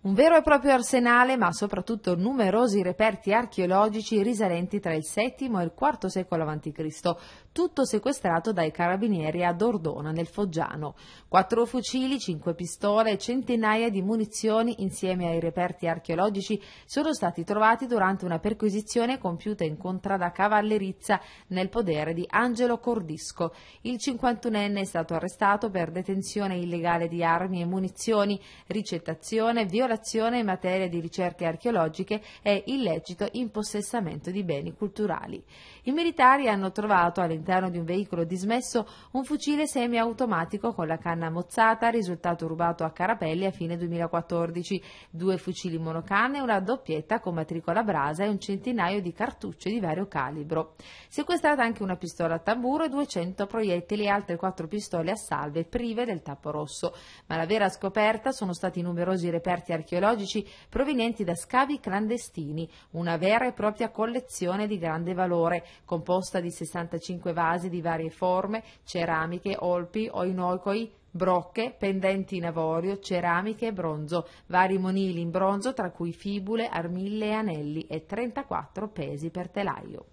Un vero e proprio arsenale, ma soprattutto numerosi reperti archeologici risalenti tra il VII e il IV secolo a.C., tutto sequestrato dai carabinieri ad Ordona nel Foggiano. Quattro fucili, cinque pistole e centinaia di munizioni insieme ai reperti archeologici sono stati trovati durante una perquisizione compiuta in contrada Cavallerizza nel podere di Angelo Cordisco. Il 51enne è stato arrestato per detenzione illegale di armi e munizioni, ricettazione, violazione violazione in materia di ricerche archeologiche e illecito impossessamento di beni culturali. I militari hanno trovato all'interno di un veicolo dismesso un fucile semiautomatico con la canna mozzata risultato rubato a Carapelli a fine 2014, due fucili monocanne, una doppietta con matricola brasa e un centinaio di cartucce di vario calibro. Sequestrata anche una pistola a tamburo e 200 proiettili e altre quattro pistole a salve prive del tappo rosso. Ma la vera scoperta sono stati numerosi reperti archeologici provenienti da scavi clandestini, una vera e propria collezione di grande valore, composta di 65 vasi di varie forme, ceramiche, olpi, oinocoi, brocche, pendenti in avorio, ceramiche e bronzo, vari monili in bronzo tra cui fibule, armille e anelli e 34 pesi per telaio.